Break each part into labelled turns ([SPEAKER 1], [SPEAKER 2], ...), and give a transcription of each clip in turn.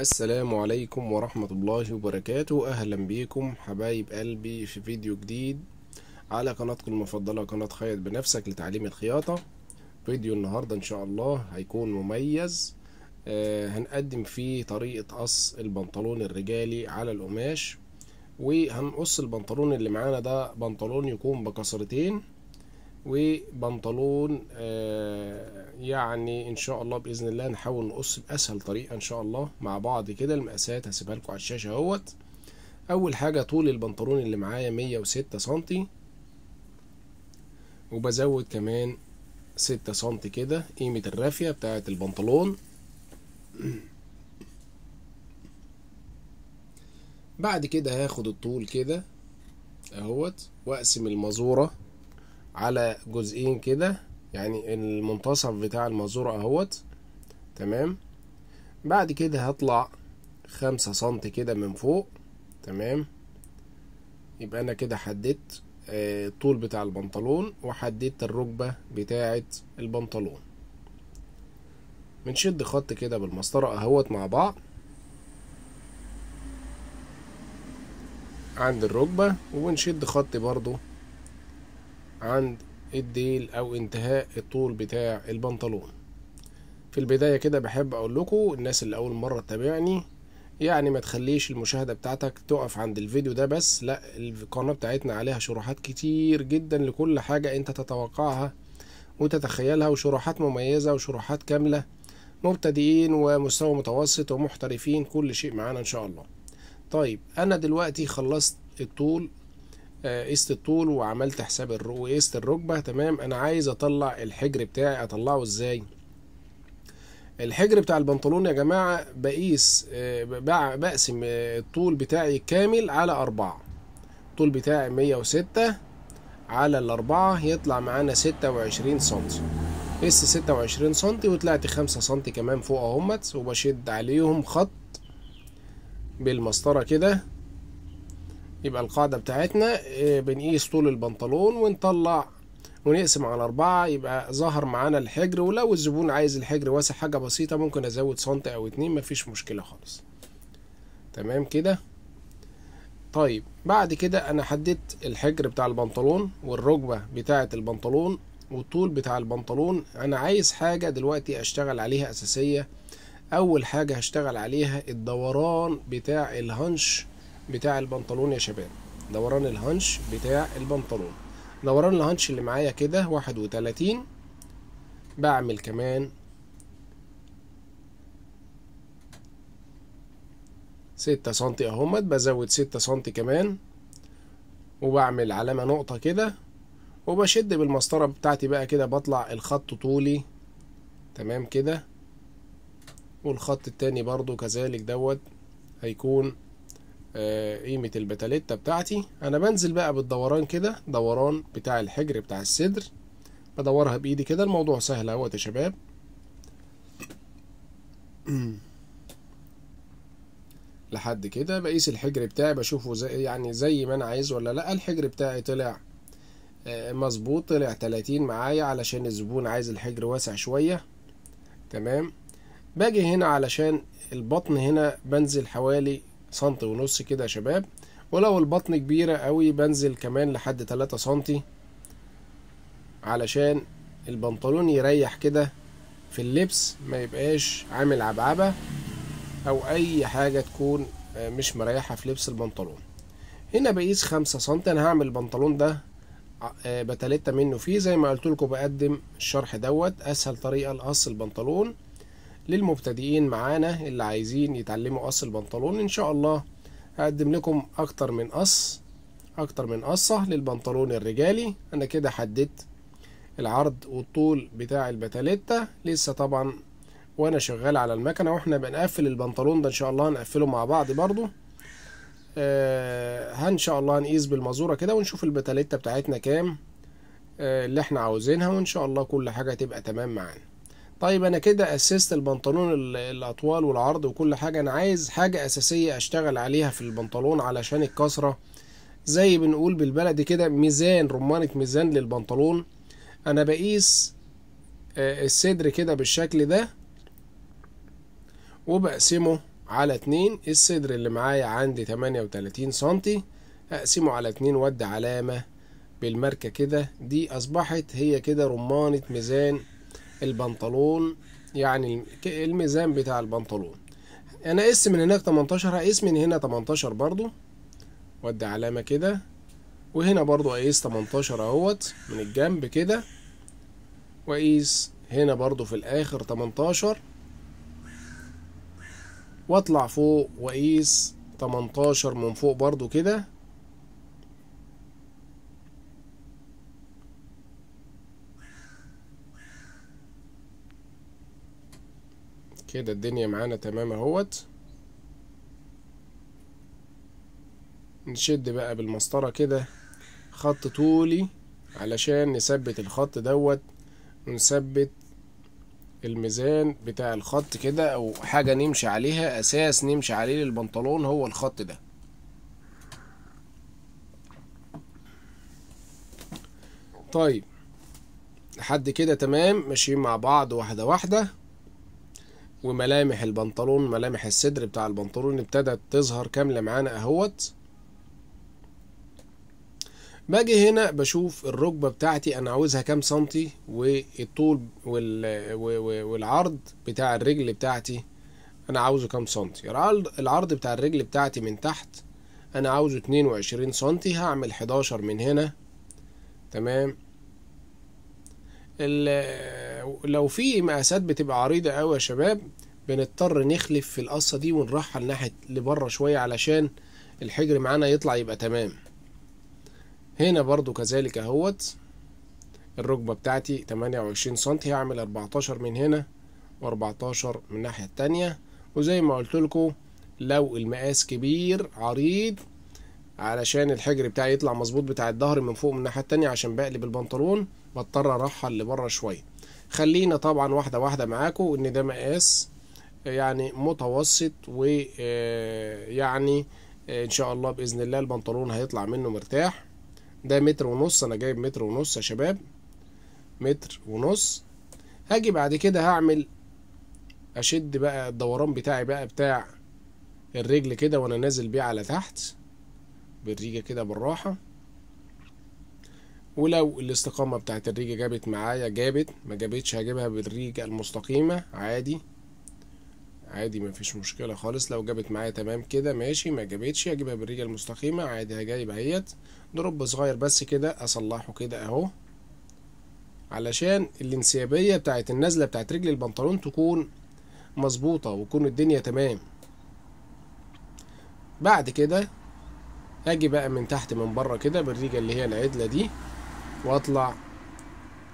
[SPEAKER 1] السلام عليكم ورحمة الله وبركاته أهلا بيكم حبايب قلبي في فيديو جديد على قناتكم المفضلة قناة خيط بنفسك لتعليم الخياطة فيديو النهاردة إن شاء الله هيكون مميز آه هنقدم فيه طريقة قص البنطلون الرجالي على القماش وهنقص البنطلون اللي معانا ده بنطلون يكون بكسرتين وبنطلون آه يعني ان شاء الله باذن الله نحاول نقص باسهل طريقه ان شاء الله مع بعض كده المقاسات هسيبها لكم على الشاشه اهوت اول حاجه طول البنطلون اللي معايا 106 سنتي وبزود كمان 6 سنتي كده قيمه الرافيه بتاعه البنطلون بعد كده هاخد الطول كده اهوت واقسم المزوره على جزئين كده يعني المنتصف بتاع المازورة اهوت تمام بعد كده هطلع خمسة سنتي كده من فوق تمام يبقى انا كده حددت آه، الطول بتاع البنطلون وحددت الركبة بتاعة البنطلون بنشد خط كده بالمسطرة اهوت مع بعض عند الركبة وبنشد خط برضو عند الديل او انتهاء الطول بتاع البنطلون في البداية كده بحب اقول لكم الناس اللي اول مرة تتابعني يعني ما تخليش المشاهدة بتاعتك تقف عند الفيديو ده بس لا القناة بتاعتنا عليها شروحات كتير جدا لكل حاجة انت تتوقعها وتتخيلها وشروحات مميزة وشروحات كاملة مبتدئين ومستوى متوسط ومحترفين كل شيء معانا ان شاء الله طيب انا دلوقتي خلصت الطول آه، قست الطول وعملت حساب وقست الركبه تمام انا عايز اطلع الحجر بتاعي اطلعه ازاي الحجر بتاع البنطلون يا جماعه بقيس آه، بقسم آه، الطول بتاعي كامل على أربعة الطول بتاعي 106 على الأربعة يطلع معانا 26 سنتي قس 26 سنتي وطلعت 5 سنتي كمان فوق اهمت وبشد عليهم خط بالمسطرة كده يبقى القاعدة بتاعتنا بنقيس طول e البنطلون ونطلع ونقسم على أربعة يبقى ظهر معانا الحجر ولو الزبون عايز الحجر واسع حاجة بسيطة ممكن أزود سنتي أو اتنين مفيش مشكلة خالص تمام كده طيب بعد كده أنا حددت الحجر بتاع البنطلون والركبة بتاعة البنطلون والطول بتاع البنطلون أنا عايز حاجة دلوقتي أشتغل عليها أساسية أول حاجة هشتغل عليها الدوران بتاع الهنش بتاع البنطلون يا شباب دوران الهانش بتاع البنطلون دوران الهانش اللي معايا كده واحد وتلاتين بعمل كمان ستة سنتي اهمت بزود ستة سنتي كمان وبعمل علامة نقطة كده وبشد بالمسطرة بتاعتي بقى كده بطلع الخط طولي تمام كده والخط التاني برضو كذلك دوت هيكون آه، قيمة البتاليتا بتاعتي انا بنزل بقى بالدوران كده دوران بتاع الحجر بتاع الصدر بدورها بايدي كده الموضوع سهل اهوت يا شباب لحد كده بقيس الحجر بتاعي بشوفه زي يعني زي ما انا عايز ولا لا الحجر بتاعي طلع آه، مظبوط طلع 30 معايا علشان الزبون عايز الحجر واسع شوية تمام باجي هنا علشان البطن هنا بنزل حوالي سنتي ونص كده يا شباب ولو البطن كبيرة قوي بنزل كمان لحد تلاتة سنتي علشان البنطلون يريح كده في اللبس ما يبقاش عامل عبعبة او اي حاجة تكون آه، مش مريحة في لبس البنطلون هنا بقيس خمسة سنتي انا هعمل البنطلون ده آه، بتلتة منه فيه زي ما قلت لكم بقدم الشرح دوت اسهل طريقة لقص البنطلون للمبتدئين معانا اللي عايزين يتعلموا قص البنطلون ان شاء الله هقدم لكم اكتر من قص اكتر من قصة للبنطلون الرجالي انا كده حددت العرض والطول بتاع البتاليتا لسه طبعا وانا شغال على المكنة واحنا بنقفل البنطلون ده ان شاء الله هنقفله مع بعض برضو آه هن شاء الله هنقيس بالمزورة كده ونشوف البتاليتا بتاعتنا كام آه اللي احنا عاوزينها وان شاء الله كل حاجة تبقى تمام معانا طيب انا كده اسست البنطلون الاطوال والعرض وكل حاجه انا عايز حاجه اساسيه اشتغل عليها في البنطلون علشان الكسره زي بنقول بالبلدي كده ميزان رمانه ميزان للبنطلون انا بقيس آه، الصدر كده بالشكل ده وبقسمه على اتنين الصدر اللي معايا عندي تمانية وتلاتين سنتي اقسمه على اتنين وادي علامة بالماركة كده دي اصبحت هي كده رمانة ميزان البنطلون يعني الميزان بتاع البنطلون انا اس من هناك 18 هقيس من هنا 18 برضو وادي علامة كده وهنا برضو اقيس 18 اهوت من الجنب كده واقيس هنا برضو في الاخر 18 واطلع فوق واقيس 18 من فوق برضو كده كده الدنيا معانا تمام اهوت نشد بقى بالمسطرة كده خط طولي علشان نثبت الخط دوت ونثبت الميزان بتاع الخط كده او حاجة نمشي عليها اساس نمشي عليه للبنطلون هو الخط ده طيب لحد كده تمام ماشيين مع بعض واحدة واحدة وملامح البنطلون ملامح الصدر بتاع البنطلون ابتدت تظهر كاملة معانا اهوت باجي هنا بشوف الركبة بتاعتي انا عاوزها كام سنتي والطول والعرض بتاع الرجل بتاعتي انا عاوزه كام سنتي العرض بتاع الرجل بتاعتي من تحت انا عاوزه 22 سنتي هعمل 11 من هنا تمام لو في مقاسات بتبقى عريضه قوي يا شباب بنضطر نخلف في القصه دي ونرحل ناحيه لبره شويه علشان الحجر معانا يطلع يبقى تمام هنا برضو كذلك اهوت الركبه بتاعتي 28 سم هعمل 14 من هنا و14 من الناحيه التانية وزي ما قلت لكم لو المقاس كبير عريض علشان الحجر بتاعي يطلع مظبوط بتاع الظهر من فوق من الناحيه التانية عشان بقلب البنطلون بضطر ارحل لبره شويه خلينا طبعا واحدة واحدة معاكم ان ده مقاس يعني متوسط ويعني آه، آه، ان شاء الله باذن الله البنطلون هيطلع منه مرتاح ده متر ونص انا جايب متر ونص يا شباب متر ونص هاجي بعد كده هعمل اشد بقى الدوران بتاعي بقى بتاع الرجل كده وانا نازل بيه على تحت بالريجه كده بالراحه ولو الاستقامة بتاعت الريجة جابت معايا جابت ما جابتش هجيبها بالريجة المستقيمة عادي عادي مفيش مشكلة خالص لو جابت معايا تمام كده ماشي ما جابتش هجيبها بالريجة المستقيمة عادي هجيبها اهيت ضرب صغير بس كده اصلحه كده اهو علشان الانسيابية بتاعت النزلة بتاعت رجل البنطلون تكون مظبوطة وتكون الدنيا تمام بعد كده اجي بقى من تحت من بره كده بالريجة اللي هي العدلة دي واطلع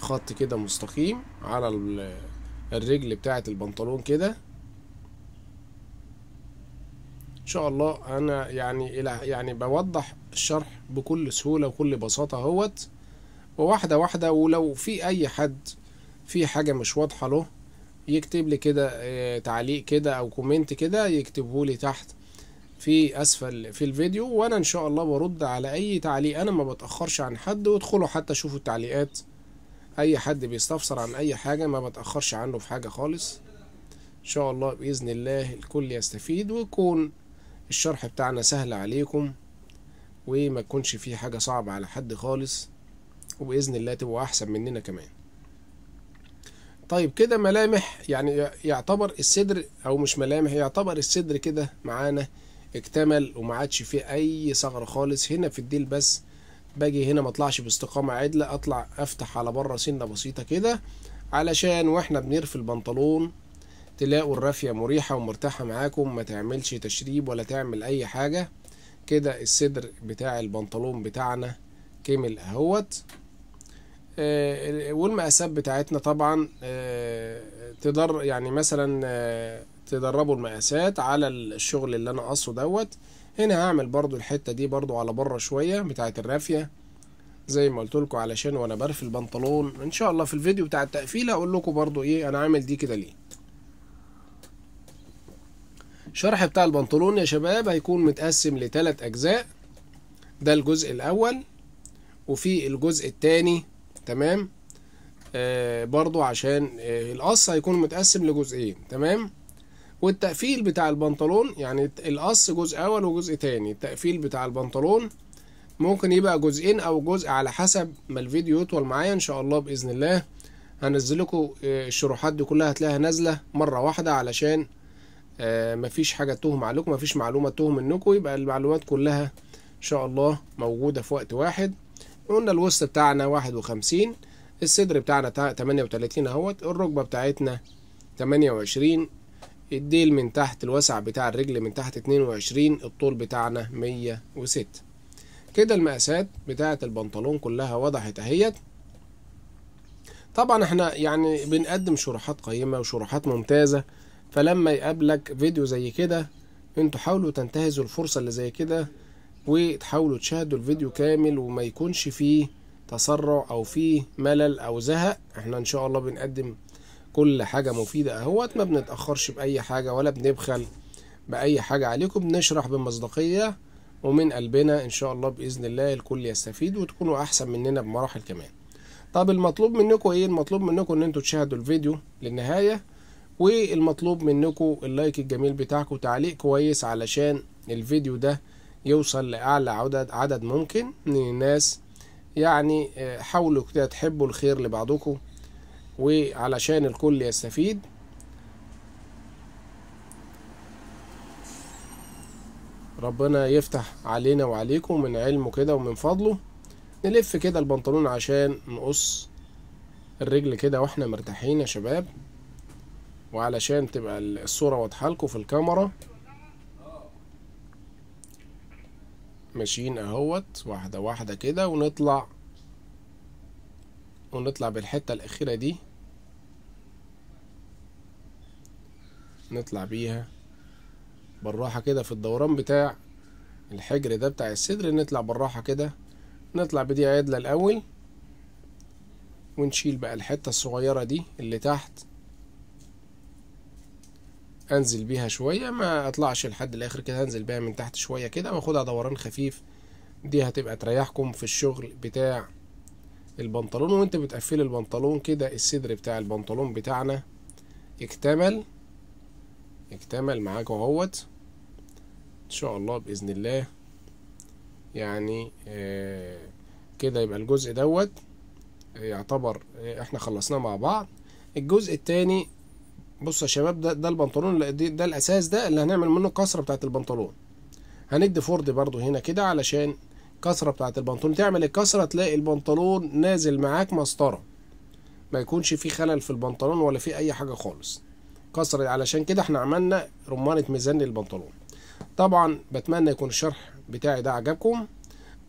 [SPEAKER 1] خط كده مستقيم على الرجل بتاعة البنطلون كده ان شاء الله انا يعني الى يعني بوضح الشرح بكل سهوله وكل بساطه اهوت وواحده واحده ولو في اي حد في حاجه مش واضحه له يكتب لي كده آه، تعليق كده او كومنت كده يكتبه لي تحت في اسفل في الفيديو وانا ان شاء الله برد على اي تعليق انا ما بتاخرش عن حد وادخلوا حتى شوفوا التعليقات اي حد بيستفسر عن اي حاجه ما بتاخرش عنه في حاجه خالص ان شاء الله باذن الله الكل يستفيد ويكون الشرح بتاعنا سهل عليكم وما تكونش فيه حاجه صعبه على حد خالص وباذن الله تبقوا احسن مننا كمان طيب كده ملامح يعني يعتبر الصدر او مش ملامح يعتبر الصدر كده معانا اكتمل وما عادش فيه اي ثغره خالص هنا في الديل بس باجي هنا ما اطلعش باستقامه عدله اطلع افتح على بره سنه بسيطه كده علشان واحنا بنرفي البنطلون تلاقوا الرافيه مريحه ومرتاحه معاكم ما تعملش تشريب ولا تعمل اي حاجه كده الصدر بتاع البنطلون بتاعنا كمل اهوت آه، والمقاسات بتاعتنا طبعا آه، تضر يعني مثلا آه، تدربوا المقاسات على الشغل اللي انا قصه دوت هنا هعمل برضو الحتة دي برضو على بره شوية بتاعة الرافية زي ما قلت لكم علشان وانا برفي البنطلون ان شاء الله في الفيديو بتاع التقفيل اقول لكم برضو ايه انا عامل دي كده ليه شرح بتاع البنطلون يا شباب هيكون متقسم لتلات اجزاء ده الجزء الاول وفي الجزء التاني تمام آه برضو عشان آه القص هيكون متقسم لجزئين تمام والتقفيل بتاع البنطلون يعني القص جزء اول وجزء تاني التقفيل بتاع البنطلون ممكن يبقى جزئين او جزء على حسب ما الفيديو يطول معايا ان شاء الله باذن الله هنزل لكم آه، الشروحات دي كلها هتلاقيها نازله مره واحده علشان آه، مفيش حاجه تهم عليكم مفيش معلومه تهم منكم يبقى المعلومات كلها ان شاء الله موجوده في وقت واحد قلنا الوسط بتاعنا واحد وخمسين الصدر بتاعنا تمانية وتلاتين اهوت الركبه بتاعتنا تمانية وعشرين الديل من تحت الوسع بتاع الرجل من تحت 22 الطول بتاعنا 106 كده المقاسات بتاعة البنطلون كلها وضحت اهيت طبعا احنا يعني بنقدم شروحات قيمة وشروحات ممتازة فلما يقابلك فيديو زي كده انتوا حاولوا تنتهزوا الفرصة اللي زي كده وتحاولوا تشاهدوا الفيديو كامل وما يكونش فيه تسرع او فيه ملل او زهق احنا ان شاء الله بنقدم كل حاجة مفيدة اهوت ما بنتأخرش بأي حاجة ولا بنبخل بأي حاجة عليكم بنشرح بمصداقية ومن قلبنا إن شاء الله بإذن الله الكل يستفيد وتكونوا أحسن مننا بمراحل كمان طب المطلوب منكم إيه؟ المطلوب منكم إن أنتوا تشاهدوا الفيديو للنهاية والمطلوب منكم اللايك الجميل بتاعكم تعليق كويس علشان الفيديو ده يوصل لأعلى عدد عدد ممكن من الناس يعني آه، حاولوا كده تحبوا الخير لبعضكم وعلشان الكل يستفيد ربنا يفتح علينا وعليكم من علمه كده ومن فضله نلف كده البنطلون عشان نقص الرجل كده واحنا مرتاحين يا شباب وعلشان تبقى الصورة واضحة لكم في الكاميرا ماشيين اهوت واحدة واحدة كده ونطلع ونطلع بالحتة الأخيرة دي نطلع بيها بالراحة كده في الدوران بتاع الحجر ده بتاع الصدر نطلع بالراحة كده نطلع بدي عدلة الأول ونشيل بقى الحتة الصغيرة دي اللي تحت انزل بيها شوية ما اطلعش لحد الاخر كده هنزل بيها من تحت شوية كده واخدها دوران خفيف دي هتبقى تريحكم في الشغل بتاع البنطلون وانت بتقفل البنطلون كده الصدر بتاع البنطلون بتاعنا اكتمل اكتمل معاك اهوت ان شاء الله باذن الله يعني آه كده يبقى الجزء دوت آه، يعتبر آه، احنا خلصناه مع بعض الجزء التاني بصوا يا شباب ده ده البنطلون ده الاساس ده اللي هنعمل منه الكسره بتاعت البنطلون هندي فورد برضو هنا كده علشان الكسره بتاعت البنطلون تعمل الكسره تلاقي البنطلون نازل معاك مسطره ما يكونش في خلل في البنطلون ولا في اي حاجه خالص كسرة علشان كده احنا عملنا رمانه ميزان للبنطلون طبعا بتمنى يكون الشرح بتاعي ده عجبكم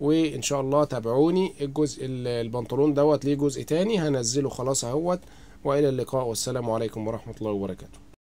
[SPEAKER 1] وان شاء الله تابعوني الجزء البنطلون دوت ليه جزء تاني هنزله خلاص اهوت والى اللقاء والسلام عليكم ورحمه الله وبركاته